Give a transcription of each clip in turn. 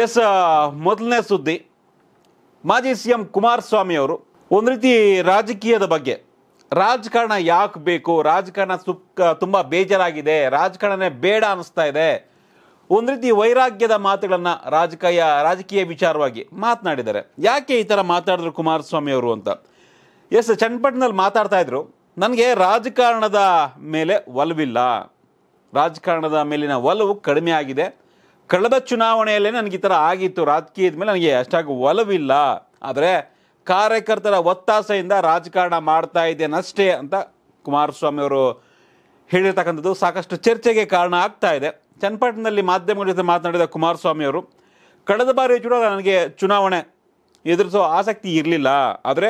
S ಮೊದಲನೇ ಸುದ್ದಿ ಮಾಜಿ ಸಿ ಎಂ ಕುಮಾರಸ್ವಾಮಿ ಅವರು ಒಂದು ರೀತಿ ರಾಜಕೀಯದ ಬಗ್ಗೆ ರಾಜಕಾರಣ ಯಾಕೆ ಬೇಕು ರಾಜಕಾರಣ ಸುಕ್ಕ ತುಂಬ ಬೇಜಾರಾಗಿದೆ ರಾಜಕಾರಣನೇ ಬೇಡ ಅನ್ನಿಸ್ತಾ ಇದೆ ಒಂದು ರೀತಿ ವೈರಾಗ್ಯದ ಮಾತುಗಳನ್ನು ರಾಜಕೀಯ ರಾಜಕೀಯ ವಿಚಾರವಾಗಿ ಮಾತನಾಡಿದ್ದಾರೆ ಯಾಕೆ ಈ ಥರ ಮಾತಾಡಿದ್ರು ಕುಮಾರಸ್ವಾಮಿ ಅವರು ಅಂತ ಎಸ್ ಚನ್ನಪಟ್ಟಣದಲ್ಲಿ ಮಾತಾಡ್ತಾ ಇದ್ರು ನನಗೆ ರಾಜಕಾರಣದ ಮೇಲೆ ಒಲವಿಲ್ಲ ರಾಜಕಾರಣದ ಮೇಲಿನ ಒಲವು ಕಡಿಮೆ ಆಗಿದೆ ಕಳೆದ ಚುನಾವಣೆಯಲ್ಲೇ ನನಗೆ ಈ ಥರ ಆಗಿತ್ತು ರಾಜಕೀಯದ ಮೇಲೆ ನನಗೆ ಅಷ್ಟಾಗಿ ಒಲವಿಲ್ಲ ಆದರೆ ಕಾರ್ಯಕರ್ತರ ಒತ್ತಾಸೆಯಿಂದ ರಾಜಕಾರಣ ಮಾಡ್ತಾ ಇದ್ದೇನಷ್ಟೇ ಅಂತ ಕುಮಾರಸ್ವಾಮಿ ಅವರು ಹೇಳಿರ್ತಕ್ಕಂಥದ್ದು ಸಾಕಷ್ಟು ಚರ್ಚೆಗೆ ಕಾರಣ ಆಗ್ತಾ ಇದೆ ಚನ್ನಪಟ್ಟಣದಲ್ಲಿ ಮಾಧ್ಯಮಗಳ ಜೊತೆ ಮಾತನಾಡಿದ ಕುಮಾರಸ್ವಾಮಿ ಅವರು ಕಳೆದ ಬಾರಿ ಕೂಡ ನನಗೆ ಚುನಾವಣೆ ಎದುರಿಸೋ ಆಸಕ್ತಿ ಇರಲಿಲ್ಲ ಆದರೆ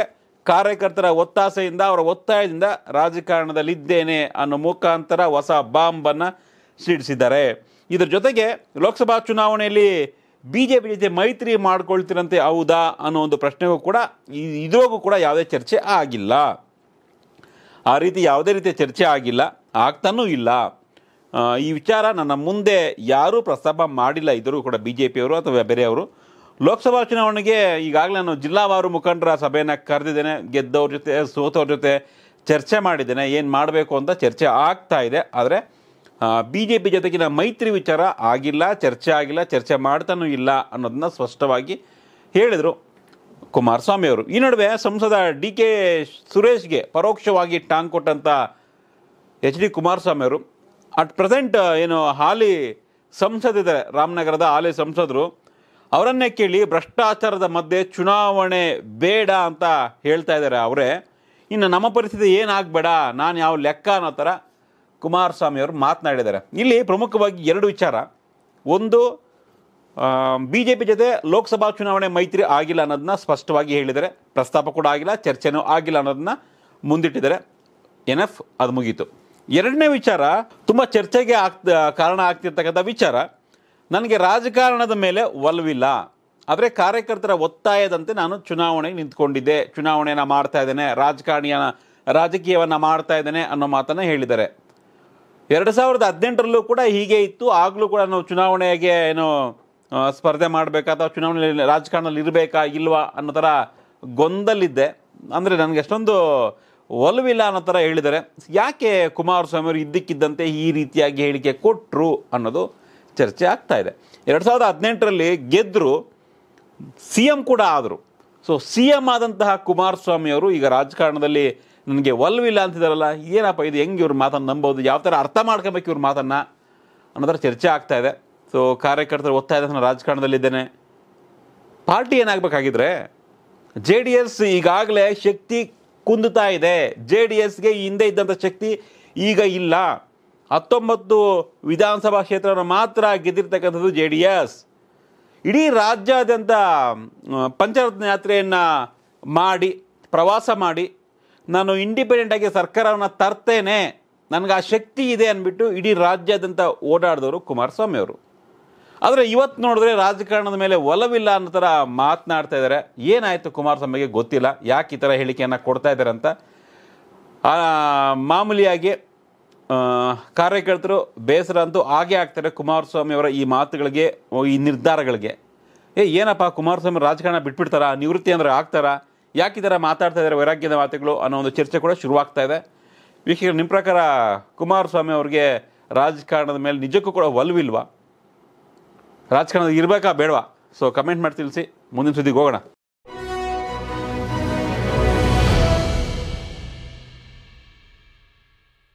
ಕಾರ್ಯಕರ್ತರ ಒತ್ತಾಸೆಯಿಂದ ಅವರ ಒತ್ತಾಯದಿಂದ ರಾಜಕಾರಣದಲ್ಲಿದ್ದೇನೆ ಅನ್ನೋ ಮುಖಾಂತರ ಹೊಸ ಬಾಂಬನ್ನು ಸಿಡಿಸಿದ್ದಾರೆ ಇದರ ಜೊತೆಗೆ ಲೋಕಸಭಾ ಚುನಾವಣೆಯಲ್ಲಿ ಬಿ ಜೆ ಪಿ ಜೊತೆ ಮೈತ್ರಿ ಮಾಡ್ಕೊಳ್ತಿರಂತೆ ಹೌದಾ ಅನ್ನೋ ಒಂದು ಪ್ರಶ್ನೆಗೂ ಕೂಡ ಇದ್ರಿಗೂ ಕೂಡ ಯಾವುದೇ ಚರ್ಚೆ ಆಗಿಲ್ಲ ಆ ರೀತಿ ಯಾವುದೇ ರೀತಿಯ ಚರ್ಚೆ ಆಗಿಲ್ಲ ಆಗ್ತಾನೂ ಇಲ್ಲ ಈ ವಿಚಾರ ನನ್ನ ಮುಂದೆ ಯಾರೂ ಪ್ರಸ್ತಾಪ ಮಾಡಿಲ್ಲ ಇದ್ರೂ ಕೂಡ ಬಿ ಜೆ ಪಿಯವರು ಅಥವಾ ಬೇರೆಯವರು ಲೋಕಸಭಾ ಚುನಾವಣೆಗೆ ಈಗಾಗಲೇ ನಾನು ಜಿಲ್ಲಾವಾರು ಮುಖಂಡರ ಸಭೆಯನ್ನು ಕರೆದಿದ್ದೇನೆ ಗೆದ್ದವ್ರ ಜೊತೆ ಸೋತವ್ರ ಜೊತೆ ಚರ್ಚೆ ಮಾಡಿದ್ದೇನೆ ಏನು ಮಾಡಬೇಕು ಅಂತ ಚರ್ಚೆ ಆಗ್ತಾ ಇದೆ ಆದರೆ ಬಿ ಜೆ ಪಿ ಜೊತೆಗಿನ ಮೈತ್ರಿ ವಿಚಾರ ಆಗಿಲ್ಲ ಚರ್ಚೆ ಆಗಿಲ್ಲ ಚರ್ಚೆ ಮಾಡ್ತಾನೂ ಇಲ್ಲ ಅನ್ನೋದನ್ನ ಸ್ಪಷ್ಟವಾಗಿ ಹೇಳಿದರು ಕುಮಾರಸ್ವಾಮಿ ಅವರು ಈ ನಡುವೆ ಸಂಸದ ಡಿ ಕೆ ಸುರೇಶ್ಗೆ ಪರೋಕ್ಷವಾಗಿ ಟಾಂಗ್ ಕೊಟ್ಟಂಥ ಎಚ್ ಡಿ ಕುಮಾರಸ್ವಾಮಿ ಅವರು ಅಟ್ ಪ್ರೆಸೆಂಟ್ ಏನು ಹಾಲಿ ಸಂಸದಿದ್ದಾರೆ ರಾಮನಗರದ ಹಾಲಿ ಸಂಸದರು ಅವರನ್ನೇ ಕೇಳಿ ಭ್ರಷ್ಟಾಚಾರದ ಮಧ್ಯೆ ಚುನಾವಣೆ ಬೇಡ ಅಂತ ಹೇಳ್ತಾ ಇದ್ದಾರೆ ಅವರೇ ಇನ್ನು ನಮ್ಮ ಪರಿಸ್ಥಿತಿ ಏನಾಗಬೇಡ ನಾನು ಯಾವ ಲೆಕ್ಕ ಅನ್ನೋ ಥರ ಕುಮಾರಸ್ವಾಮಿ ಅವರು ಮಾತನಾಡಿದ್ದಾರೆ ಇಲ್ಲಿ ಪ್ರಮುಖವಾಗಿ ಎರಡು ವಿಚಾರ ಒಂದು ಬಿ ಜೆ ಪಿ ಜೊತೆ ಲೋಕಸಭಾ ಚುನಾವಣೆ ಮೈತ್ರಿ ಆಗಿಲ್ಲ ಅನ್ನೋದನ್ನ ಸ್ಪಷ್ಟವಾಗಿ ಹೇಳಿದರೆ ಪ್ರಸ್ತಾಪ ಕೂಡ ಆಗಿಲ್ಲ ಚರ್ಚೆನೂ ಆಗಿಲ್ಲ ಅನ್ನೋದನ್ನ ಮುಂದಿಟ್ಟಿದ್ದಾರೆ ಎನ್ ಎಫ್ ಅದು ಮುಗೀತು ಎರಡನೇ ವಿಚಾರ ತುಂಬ ಚರ್ಚೆಗೆ ಆಗ್ತ ಕಾರಣ ಆಗ್ತಿರ್ತಕ್ಕಂಥ ವಿಚಾರ ನನಗೆ ರಾಜಕಾರಣದ ಮೇಲೆ ಒಲವಿಲ್ಲ ಆದರೆ ಕಾರ್ಯಕರ್ತರ ಒತ್ತಾಯದಂತೆ ನಾನು ಚುನಾವಣೆಗೆ ನಿಂತ್ಕೊಂಡಿದ್ದೆ ಚುನಾವಣೆಯನ್ನು ಮಾಡ್ತಾ ಇದ್ದೇನೆ ರಾಜಕಾರಣಿಯನ್ನು ರಾಜಕೀಯವನ್ನು ಮಾಡ್ತಾ ಇದ್ದೇನೆ ಅನ್ನೋ ಮಾತನ್ನು ಹೇಳಿದ್ದಾರೆ ಎರಡು ಸಾವಿರದ ಹದಿನೆಂಟರಲ್ಲೂ ಕೂಡ ಹೀಗೆ ಇತ್ತು ಆಗಲೂ ಕೂಡ ನಾವು ಚುನಾವಣೆಗೆ ಏನು ಸ್ಪರ್ಧೆ ಮಾಡಬೇಕಾ ಅಥವಾ ಚುನಾವಣೆಯಲ್ಲಿ ರಾಜಕಾರಣದಲ್ಲಿ ಇರಬೇಕಾ ಇಲ್ವಾ ಅನ್ನೋ ಥರ ಗೊಂದಲಿದ್ದೆ ಅಂದರೆ ನನಗೆ ಅಷ್ಟೊಂದು ಒಲವಿಲ್ಲ ಅನ್ನೋ ಥರ ಹೇಳಿದರೆ ಯಾಕೆ ಕುಮಾರಸ್ವಾಮಿ ಅವರು ಇದ್ದಕ್ಕಿದ್ದಂತೆ ಈ ರೀತಿಯಾಗಿ ಹೇಳಿಕೆ ಕೊಟ್ಟರು ಅನ್ನೋದು ಚರ್ಚೆ ಆಗ್ತಾ ಇದೆ ಎರಡು ಸಾವಿರದ ಹದಿನೆಂಟರಲ್ಲಿ ಗೆದ್ದರು ಸಿ ಎಂ ಕೂಡ ಆದರು ಸೊ ಸಿ ಎಂ ಆದಂತಹ ಕುಮಾರಸ್ವಾಮಿ ಅವರು ಈಗ ರಾಜಕಾರಣದಲ್ಲಿ ನನಗೆ ಒಲ್ವಿಲ್ಲ ಅಂತಿದ್ದಾರಲ್ಲ ಏನಪ್ಪ ಇದು ಹೆಂಗೆ ಇವ್ರ ಮಾತನ್ನು ನಂಬೋದು ಯಾವ ಥರ ಅರ್ಥ ಮಾಡ್ಕೊಬೇಕು ಇವ್ರ ಮಾತನ್ನು ಅನ್ನೋದರ ಚರ್ಚೆ ಆಗ್ತಾ ಇದೆ ಸೊ ಕಾರ್ಯಕರ್ತರು ಇದ್ದಾರೆ ನಾನು ರಾಜಕಾರಣದಲ್ಲಿದ್ದೇನೆ ಪಾರ್ಟಿ ಏನಾಗಬೇಕಾಗಿದ್ರೆ ಜೆ ಡಿ ಎಸ್ ಈಗಾಗಲೇ ಶಕ್ತಿ ಕುಂದುತ್ತಾ ಇದೆ ಜೆ ಡಿ ಎಸ್ಗೆ ಹಿಂದೆ ಇದ್ದಂಥ ಶಕ್ತಿ ಈಗ ಇಲ್ಲ ಹತ್ತೊಂಬತ್ತು ವಿಧಾನಸಭಾ ಕ್ಷೇತ್ರವನ್ನು ಮಾತ್ರ ಗೆದ್ದಿರ್ತಕ್ಕಂಥದ್ದು ಜೆ ಡಿ ಎಸ್ ಇಡೀ ರಾಜ್ಯಾದ್ಯಂತ ಪಂಚರತ್ನ ಯಾತ್ರೆಯನ್ನು ಮಾಡಿ ಪ್ರವಾಸ ಮಾಡಿ ನಾನು ಇಂಡಿಪೆಂಡೆಂಟಾಗಿ ಸರ್ಕಾರವನ್ನು ತರ್ತೇನೆ ನನಗೆ ಆ ಶಕ್ತಿ ಇದೆ ಅಂದ್ಬಿಟ್ಟು ಇಡೀ ರಾಜ್ಯಾದ್ಯಂತ ಓಡಾಡಿದವರು ಕುಮಾರಸ್ವಾಮಿ ಅವರು ಆದರೆ ಇವತ್ತು ನೋಡಿದ್ರೆ ರಾಜಕಾರಣದ ಮೇಲೆ ಒಲವಿಲ್ಲ ಅನ್ನೋ ಥರ ಮಾತನಾಡ್ತಾ ಇದ್ದಾರೆ ಏನಾಯಿತು ಕುಮಾರಸ್ವಾಮಿಗೆ ಗೊತ್ತಿಲ್ಲ ಯಾಕೆ ಈ ಥರ ಹೇಳಿಕೆಯನ್ನು ಕೊಡ್ತಾ ಇದ್ದಾರೆ ಅಂತ ಮಾಮೂಲಿಯಾಗಿ ಕಾರ್ಯಕರ್ತರು ಬೇಸರ ಅಂತೂ ಹಾಗೆ ಆಗ್ತಾರೆ ಕುಮಾರಸ್ವಾಮಿ ಅವರ ಈ ಮಾತುಗಳಿಗೆ ಈ ನಿರ್ಧಾರಗಳಿಗೆ ಏ ಏನಪ್ಪ ಕುಮಾರಸ್ವಾಮಿ ರಾಜಕಾರಣ ಬಿಟ್ಬಿಡ್ತಾರಾ ನಿವೃತ್ತಿ ಅಂದರೆ ಆಗ್ತಾರಾ ಯಾಕೆ ಈ ಥರ ಮಾತಾಡ್ತಾ ಇದ್ದಾರೆ ವೈರಾಗ್ಯದ ಮಾತುಗಳು ಅನ್ನೋ ಒಂದು ಚರ್ಚೆ ಕೂಡ ಶುರುವಾಗ್ತಾ ಇದೆ ವೀಕ್ಷಕರು ನಿಮ್ಮ ಪ್ರಕಾರ ಕುಮಾರಸ್ವಾಮಿ ಅವರಿಗೆ ರಾಜಕಾರಣದ ಮೇಲೆ ನಿಜಕ್ಕೂ ಕೂಡ ಒಲ್ವಿಲ್ವಾ ರಾಜಕಾರಣದ ಇರಬೇಕಾ ಬೇಡವಾ ಸೊ ಕಮೆಂಟ್ ಮಾಡಿ ತಿಳಿಸಿ ಮುಂದಿನ ಸುದ್ದಿಗೆ ಹೋಗೋಣ